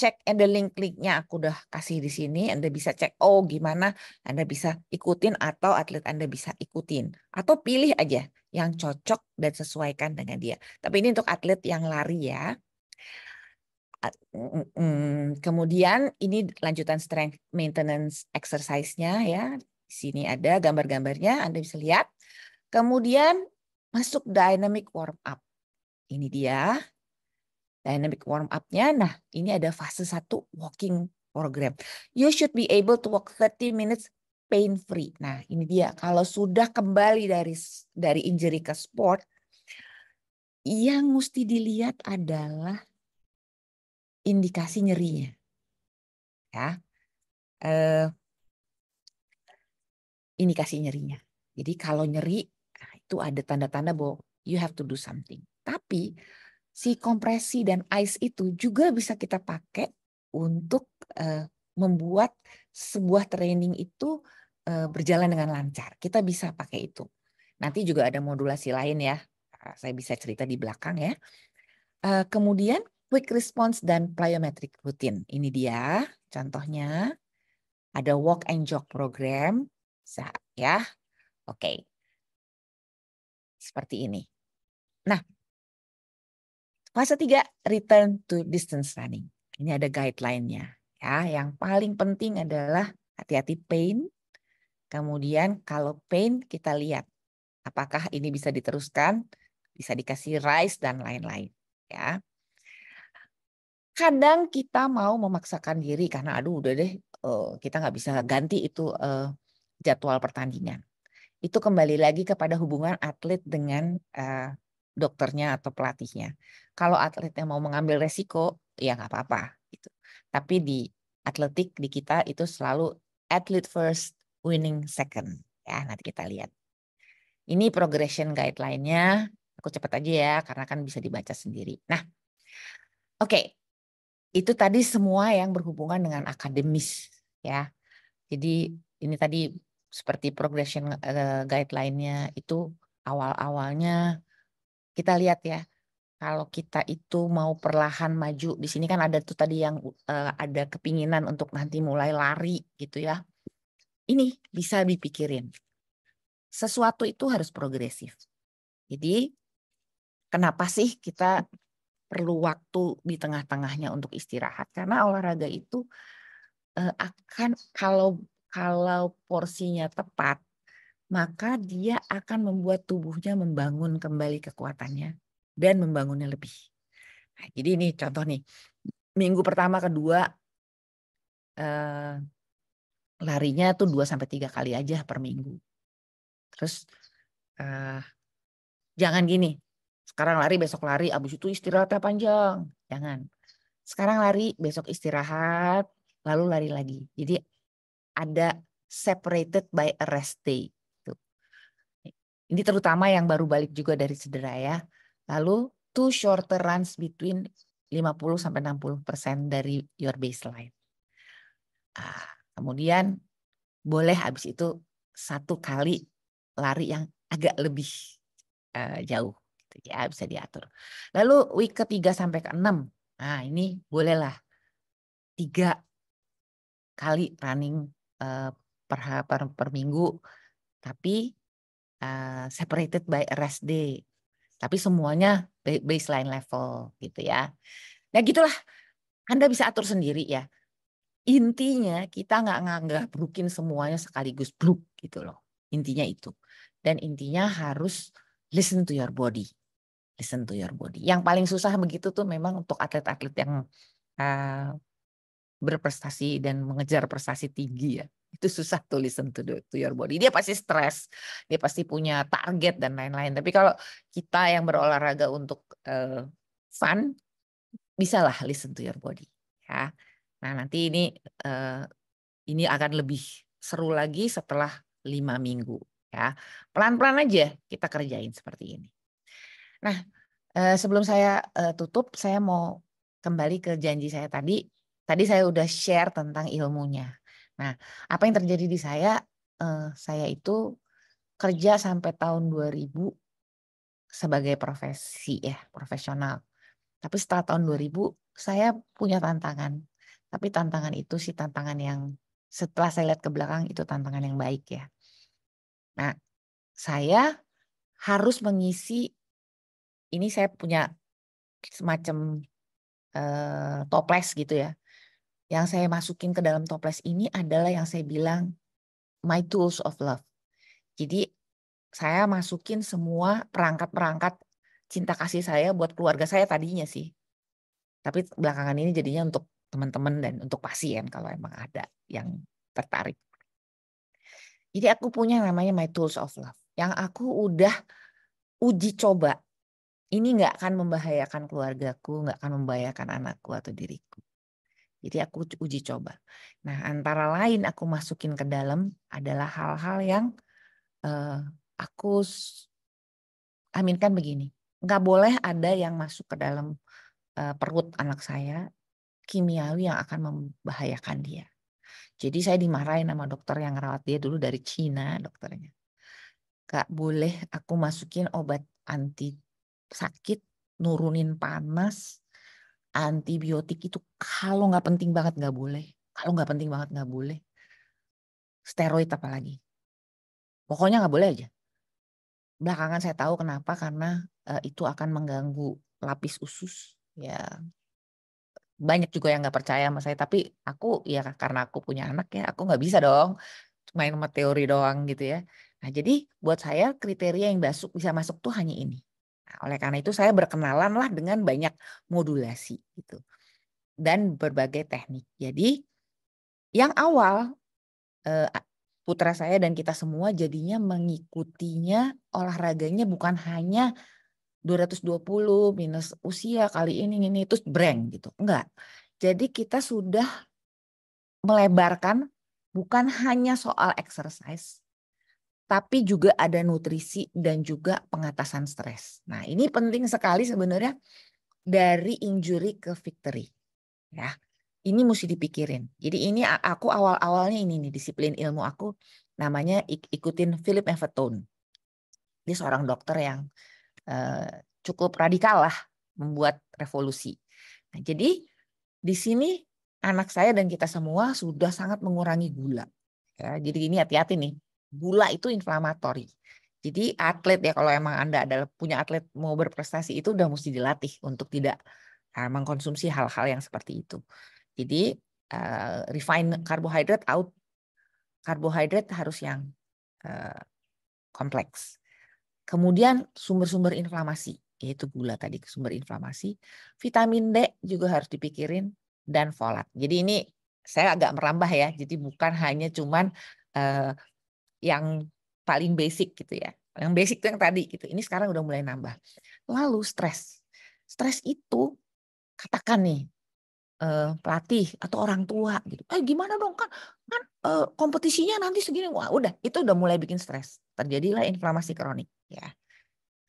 cek and the link-linknya aku udah kasih di sini. Anda bisa cek, oh gimana Anda bisa ikutin atau atlet Anda bisa ikutin. Atau pilih aja yang cocok dan sesuaikan dengan dia. Tapi ini untuk atlet yang lari ya. Kemudian ini lanjutan strength maintenance exercise-nya ya. Di sini ada gambar-gambarnya, Anda bisa lihat. Kemudian masuk dynamic warm up. Ini dia dynamic warm up-nya. Nah, ini ada fase 1 walking program. You should be able to walk 30 minutes pain free. Nah, ini dia kalau sudah kembali dari dari injury ke sport yang mesti dilihat adalah indikasi nyerinya. Ya. Eh, indikasi nyerinya. Jadi kalau nyeri nah, itu ada tanda-tanda bahwa you have to do something. Tapi si kompresi dan ice itu juga bisa kita pakai untuk uh, membuat sebuah training itu uh, berjalan dengan lancar. Kita bisa pakai itu. Nanti juga ada modulasi lain ya. Ah, saya bisa cerita di belakang ya. Uh, kemudian quick response dan plyometric routine. Ini dia contohnya. Ada walk and jog program. Bisa ya. Oke. Okay. Seperti ini. Nah, Fase tiga, return to distance running. Ini ada guideline-nya. Ya, yang paling penting adalah hati-hati pain. Kemudian kalau pain kita lihat apakah ini bisa diteruskan, bisa dikasih rise dan lain-lain, ya. Kadang kita mau memaksakan diri karena aduh udah deh eh, kita nggak bisa ganti itu eh, jadwal pertandingan. Itu kembali lagi kepada hubungan atlet dengan eh, dokternya atau pelatihnya. Kalau atletnya mau mengambil resiko, ya nggak apa-apa. Gitu. Tapi di atletik di kita itu selalu atlet first, winning second. Ya nanti kita lihat. Ini progression guideline-nya. Aku cepat aja ya karena kan bisa dibaca sendiri. Nah, oke. Okay. Itu tadi semua yang berhubungan dengan akademis ya. Jadi ini tadi seperti progression uh, guideline-nya itu awal-awalnya kita lihat ya kalau kita itu mau perlahan maju di sini kan ada tuh tadi yang uh, ada kepinginan untuk nanti mulai lari gitu ya ini bisa dipikirin sesuatu itu harus progresif jadi kenapa sih kita perlu waktu di tengah-tengahnya untuk istirahat karena olahraga itu uh, akan kalau kalau porsinya tepat maka dia akan membuat tubuhnya membangun kembali kekuatannya dan membangunnya lebih. Nah, jadi ini contoh nih, minggu pertama kedua eh, larinya tuh 2 sampai tiga kali aja per minggu. Terus eh, jangan gini, sekarang lari besok lari, abis itu istirahatnya panjang, jangan. Sekarang lari besok istirahat, lalu lari lagi. Jadi ada separated by a rest day. Ini terutama yang baru balik juga dari cedera ya. Lalu two shorter runs between 50 sampai 60 persen dari your baseline. Ah, kemudian boleh habis itu satu kali lari yang agak lebih uh, jauh gitu ya bisa diatur. Lalu week ketiga sampai ke enam, nah ini bolehlah tiga kali running uh, per, per per minggu, tapi Eh, separated by rest day. Tapi semuanya baseline level gitu ya. Nah gitulah, Anda bisa atur sendiri ya. Intinya kita nggak nganggap brukin semuanya sekaligus bluk gitu loh. Intinya itu. Dan intinya harus listen to your body. Listen to your body. Yang paling susah begitu tuh memang untuk atlet-atlet yang uh, berprestasi dan mengejar prestasi tinggi ya itu susah to listen to, the, to your body. Dia pasti stres, dia pasti punya target dan lain-lain. Tapi kalau kita yang berolahraga untuk uh, fun, bisalah listen to your body. Ya, nah nanti ini uh, ini akan lebih seru lagi setelah lima minggu. Ya, pelan-pelan aja kita kerjain seperti ini. Nah, uh, sebelum saya uh, tutup, saya mau kembali ke janji saya tadi. Tadi saya udah share tentang ilmunya Nah, apa yang terjadi di saya? Uh, saya itu kerja sampai tahun 2000 sebagai profesi ya, profesional. Tapi setelah tahun 2000 saya punya tantangan. Tapi tantangan itu sih tantangan yang setelah saya lihat ke belakang itu tantangan yang baik ya. Nah, saya harus mengisi ini saya punya semacam uh, eh, toples gitu ya yang saya masukin ke dalam toples ini adalah yang saya bilang my tools of love. Jadi saya masukin semua perangkat-perangkat cinta kasih saya buat keluarga saya tadinya sih. Tapi belakangan ini jadinya untuk teman-teman dan untuk pasien kalau emang ada yang tertarik. Jadi aku punya namanya My Tools of Love. Yang aku udah uji coba. Ini nggak akan membahayakan keluargaku, nggak akan membahayakan anakku atau diriku. Jadi aku uji coba. Nah, antara lain aku masukin ke dalam adalah hal-hal yang uh, aku aminkan begini. Nggak boleh ada yang masuk ke dalam uh, perut anak saya kimiawi yang akan membahayakan dia. Jadi saya dimarahin sama dokter yang rawat dia dulu dari Cina dokternya. Gak boleh aku masukin obat anti sakit, nurunin panas, antibiotik itu kalau nggak penting banget nggak boleh. Kalau nggak penting banget nggak boleh. Steroid apalagi. Pokoknya nggak boleh aja. Belakangan saya tahu kenapa karena uh, itu akan mengganggu lapis usus. Ya banyak juga yang nggak percaya sama saya tapi aku ya karena aku punya anak ya aku nggak bisa dong main sama teori doang gitu ya. Nah jadi buat saya kriteria yang masuk bisa masuk tuh hanya ini oleh karena itu saya berkenalan lah dengan banyak modulasi gitu dan berbagai teknik. Jadi yang awal eh, putra saya dan kita semua jadinya mengikutinya olahraganya bukan hanya 220 minus usia kali ini ini itu breng gitu. Enggak. Jadi kita sudah melebarkan bukan hanya soal exercise tapi juga ada nutrisi dan juga pengatasan stres. Nah, ini penting sekali sebenarnya dari injury ke victory. Ya. Ini mesti dipikirin. Jadi ini aku awal-awalnya ini nih disiplin ilmu aku namanya ikutin Philip Everton. Dia seorang dokter yang eh, cukup radikal lah membuat revolusi. Nah, jadi di sini anak saya dan kita semua sudah sangat mengurangi gula. Ya, jadi ini hati-hati nih gula itu inflamatori. Jadi atlet ya kalau emang Anda adalah punya atlet mau berprestasi itu udah mesti dilatih untuk tidak uh, mengkonsumsi hal-hal yang seperti itu. Jadi uh, refine carbohydrate out karbohidrat harus yang uh, kompleks. Kemudian sumber-sumber inflamasi yaitu gula tadi sumber inflamasi, vitamin D juga harus dipikirin dan folat. Jadi ini saya agak merambah ya. Jadi bukan hanya cuman uh, yang paling basic gitu ya. Yang basic itu yang tadi gitu. Ini sekarang udah mulai nambah. Lalu stres. Stres itu katakan nih eh, pelatih atau orang tua gitu. Eh gimana dong kan kan eh, kompetisinya nanti segini. Wah, udah itu udah mulai bikin stres. Terjadilah inflamasi kronik ya.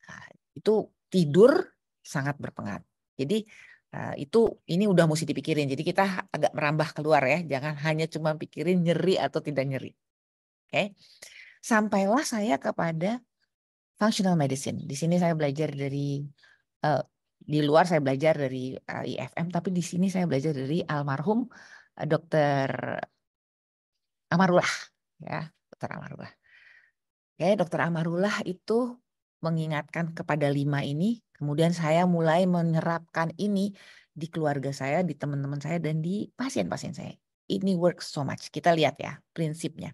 Nah, itu tidur sangat berpengaruh. Jadi Uh, itu ini udah mesti dipikirin. Jadi kita agak merambah keluar ya, jangan hanya cuma pikirin nyeri atau tidak nyeri. Oke. Sampailah saya kepada functional medicine. Di sini saya belajar dari uh, di luar saya belajar dari uh, eh, IFM tapi di sini saya belajar dari almarhum uh, eh, Dr. Amarullah ya, Dr. Amarullah. Oke, okay, Dr. Amarullah itu mengingatkan kepada lima ini, kemudian saya mulai menerapkan ini di keluarga saya, di teman-teman saya, dan di pasien-pasien saya. Ini works so much. Kita lihat ya prinsipnya.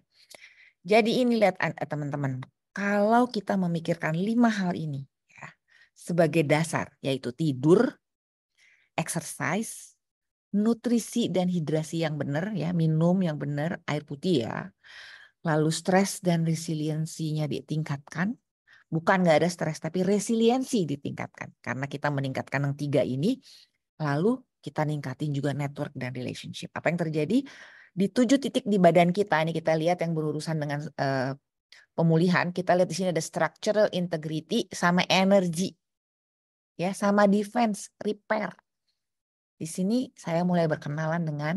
Jadi ini lihat eh, eh, teman-teman, kalau kita memikirkan lima hal ini ya, sebagai dasar, yaitu tidur, exercise, nutrisi dan hidrasi yang benar ya, minum yang benar, air putih ya, lalu stres dan resiliensinya ditingkatkan. Bukan nggak ada stres, tapi resiliensi ditingkatkan. Karena kita meningkatkan yang tiga ini, lalu kita ningkatin juga network dan relationship. Apa yang terjadi? di tujuh titik di badan kita ini kita lihat yang berurusan dengan uh, pemulihan kita lihat di sini ada structural integrity sama energy ya sama defense repair di sini saya mulai berkenalan dengan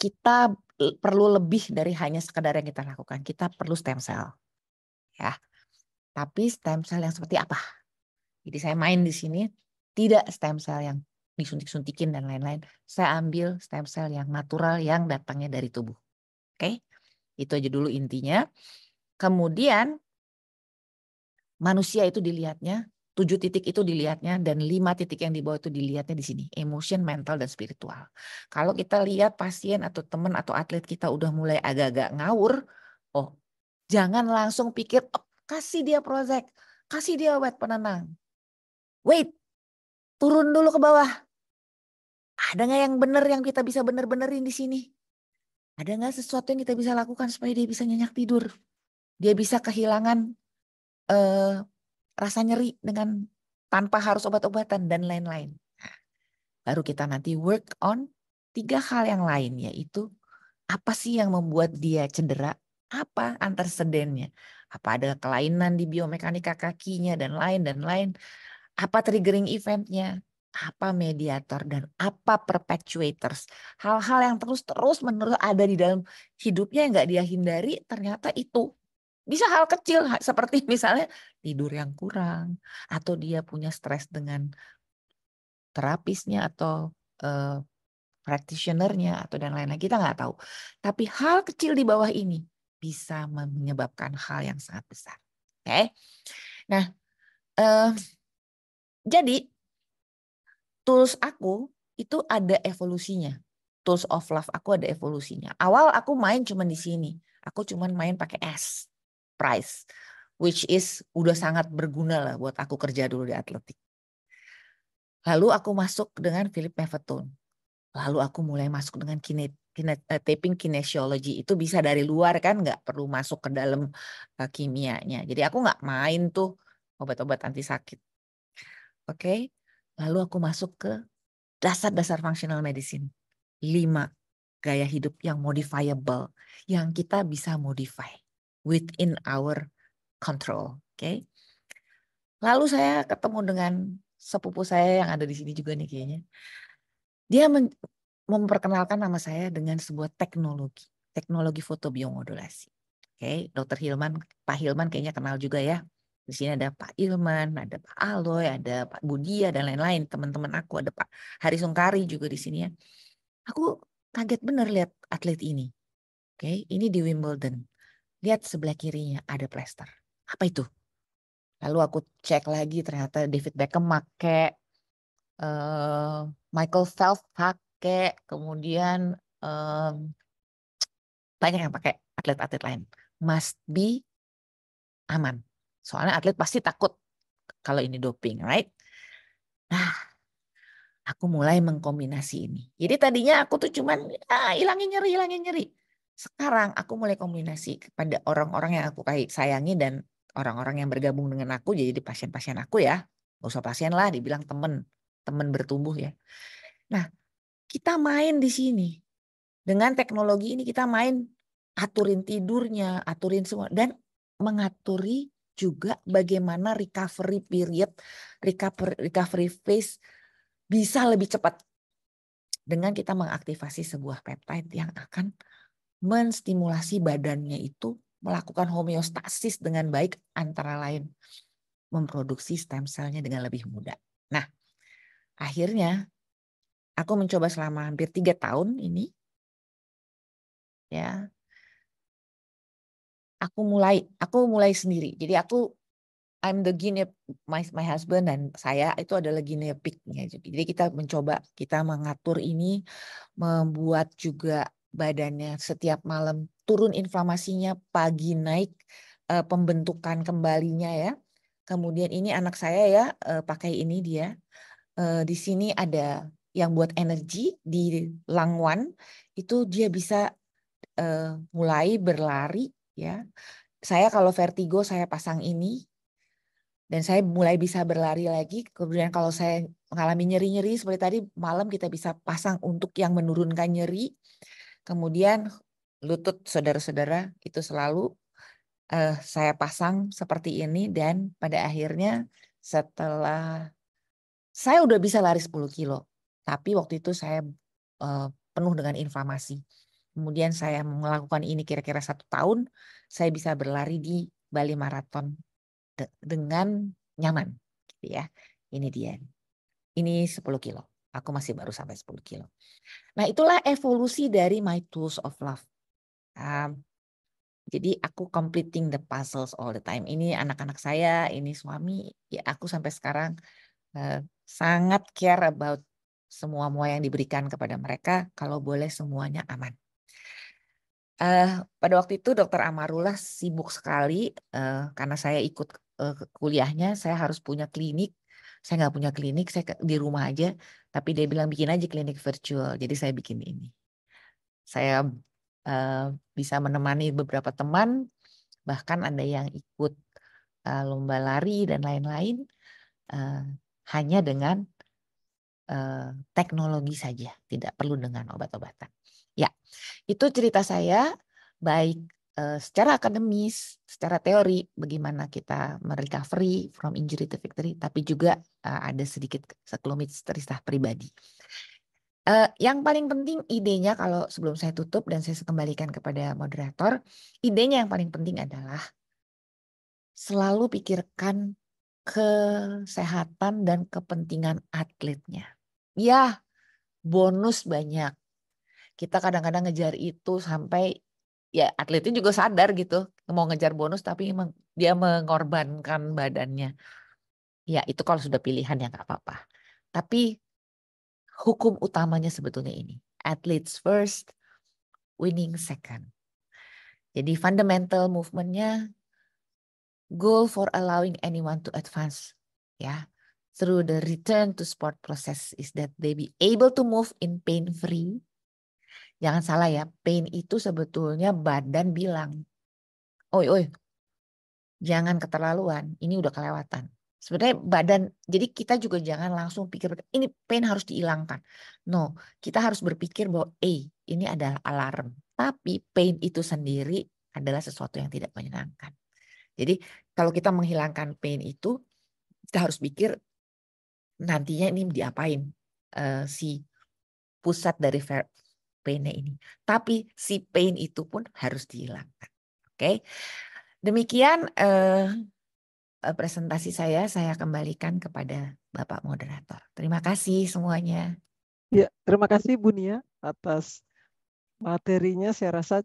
kita perlu lebih dari hanya sekedar yang kita lakukan kita perlu stem cell ya tapi stem cell yang seperti apa jadi saya main di sini tidak stem cell yang disuntik-suntikin dan lain-lain. Saya ambil stem cell yang natural yang datangnya dari tubuh. Oke, okay? itu aja dulu intinya. Kemudian manusia itu dilihatnya, tujuh titik itu dilihatnya, dan lima titik yang dibawa itu dilihatnya di sini. Emotion, mental, dan spiritual. Kalau kita lihat pasien atau teman atau atlet kita udah mulai agak-agak ngawur, oh jangan langsung pikir, oh, kasih dia proyek, kasih dia obat penenang. Wait, turun dulu ke bawah ada nggak yang benar yang kita bisa benar benerin di sini? Ada nggak sesuatu yang kita bisa lakukan supaya dia bisa nyenyak tidur? Dia bisa kehilangan uh, rasa nyeri dengan tanpa harus obat-obatan dan lain-lain. Nah, baru kita nanti work on tiga hal yang lain yaitu apa sih yang membuat dia cedera? Apa antecedennya? Apa ada kelainan di biomekanika kakinya dan lain dan lain? Apa triggering eventnya? apa mediator dan apa perpetuators. Hal-hal yang terus-terus menerus ada di dalam hidupnya yang nggak dia hindari ternyata itu. Bisa hal kecil seperti misalnya tidur yang kurang atau dia punya stres dengan terapisnya atau uh, practitionernya atau dan lain-lain kita nggak tahu. Tapi hal kecil di bawah ini bisa menyebabkan hal yang sangat besar. Oke, okay? nah uh, jadi tools aku itu ada evolusinya. Tools of love aku ada evolusinya. Awal aku main cuman di sini. Aku cuman main pakai S, price, which is udah sangat berguna lah buat aku kerja dulu di atletik. Lalu aku masuk dengan Philip Mevetone. Lalu aku mulai masuk dengan kinet, kinet, uh, eh, taping kinesiologi. Itu bisa dari luar kan, Gak perlu masuk ke dalam uh, kimianya. Jadi aku nggak main tuh obat-obat anti sakit. Oke, okay? Lalu aku masuk ke dasar-dasar functional medicine. Lima gaya hidup yang modifiable, yang kita bisa modify within our control. Oke. Okay? Lalu saya ketemu dengan sepupu saya yang ada di sini juga nih kayaknya. Dia memperkenalkan nama saya dengan sebuah teknologi, teknologi fotobiomodulasi. Oke, okay? Dokter Hilman, Pak Hilman kayaknya kenal juga ya. Di sini ada Pak Ilman, ada Pak Aloy, ada Pak Budia dan lain-lain. Teman-teman aku ada Pak Hari Sungkari juga di sini ya. Aku kaget bener lihat atlet ini. Oke, ini di Wimbledon. Lihat sebelah kirinya ada plester. Apa itu? Lalu aku cek lagi ternyata David Beckham pakai, uh, eh, Michael Phelps pakai, kemudian um, banyak yang pakai atlet-atlet lain. Must be aman. Soalnya atlet pasti takut kalau ini doping, right? Nah, aku mulai mengkombinasi ini. Jadi tadinya aku tuh cuman ah, hilangin nyeri, hilangin nyeri. Sekarang aku mulai kombinasi kepada orang-orang yang aku sayangi dan orang-orang yang bergabung dengan aku jadi pasien-pasien aku ya. Gak usah pasien lah, dibilang temen. Temen bertumbuh ya. Nah, kita main di sini. Dengan teknologi ini kita main aturin tidurnya, aturin semua dan mengaturi juga bagaimana recovery period, recovery, phase bisa lebih cepat dengan kita mengaktifasi sebuah peptide yang akan menstimulasi badannya itu melakukan homeostasis dengan baik antara lain memproduksi stem cell-nya dengan lebih mudah. Nah, akhirnya aku mencoba selama hampir tiga tahun ini ya aku mulai aku mulai sendiri jadi aku I'm the guinea my my husband dan saya itu adalah guinea pignya jadi kita mencoba kita mengatur ini membuat juga badannya setiap malam turun inflamasinya pagi naik eh, pembentukan kembalinya ya kemudian ini anak saya ya eh, pakai ini dia eh, di sini ada yang buat energi di langwan itu dia bisa mulai berlari ya saya kalau vertigo saya pasang ini dan saya mulai bisa berlari lagi kemudian kalau saya mengalami nyeri-nyeri seperti tadi malam kita bisa pasang untuk yang menurunkan nyeri kemudian lutut saudara-saudara itu selalu uh, saya pasang seperti ini dan pada akhirnya setelah saya udah bisa lari 10 kilo tapi waktu itu saya uh, penuh dengan inflamasi kemudian saya melakukan ini kira-kira satu tahun, saya bisa berlari di Bali Marathon de dengan nyaman, gitu ya. Ini dia. Ini 10 kilo. Aku masih baru sampai 10 kilo. Nah itulah evolusi dari My Tools of Love. Um, jadi aku completing the puzzles all the time. Ini anak-anak saya, ini suami. Ya aku sampai sekarang uh, sangat care about semua-mua yang diberikan kepada mereka. Kalau boleh semuanya aman. Uh, pada waktu itu dokter Amarullah sibuk sekali uh, karena saya ikut uh, kuliahnya, saya harus punya klinik. Saya nggak punya klinik, saya di rumah aja. Tapi dia bilang bikin aja klinik virtual, jadi saya bikin ini. Saya uh, bisa menemani beberapa teman, bahkan ada yang ikut uh, lomba lari dan lain-lain, uh, hanya dengan uh, teknologi saja, tidak perlu dengan obat-obatan. Ya, itu cerita saya baik eh, secara akademis, secara teori bagaimana kita merecovery from injury to victory, tapi juga eh, ada sedikit sekelumit cerita pribadi. Eh, yang paling penting idenya kalau sebelum saya tutup dan saya kembalikan kepada moderator, idenya yang paling penting adalah selalu pikirkan kesehatan dan kepentingan atletnya. Ya, bonus banyak, kita kadang-kadang ngejar itu sampai ya atletnya juga sadar gitu mau ngejar bonus tapi dia mengorbankan badannya ya itu kalau sudah pilihan ya nggak apa-apa tapi hukum utamanya sebetulnya ini athletes first winning second jadi fundamental movementnya goal for allowing anyone to advance ya through the return to sport process is that they be able to move in pain free jangan salah ya, pain itu sebetulnya badan bilang, oi oi, jangan keterlaluan, ini udah kelewatan. Sebenarnya badan, jadi kita juga jangan langsung pikir, ini pain harus dihilangkan. No, kita harus berpikir bahwa, eh, ini adalah alarm. Tapi pain itu sendiri adalah sesuatu yang tidak menyenangkan. Jadi kalau kita menghilangkan pain itu, kita harus pikir nantinya ini diapain uh, si pusat dari painnya ini. Tapi si pain itu pun harus dihilangkan. Oke, demikian eh, eh, presentasi saya. Saya kembalikan kepada Bapak moderator. Terima kasih semuanya. Ya, terima kasih Bunia atas materinya. Saya rasa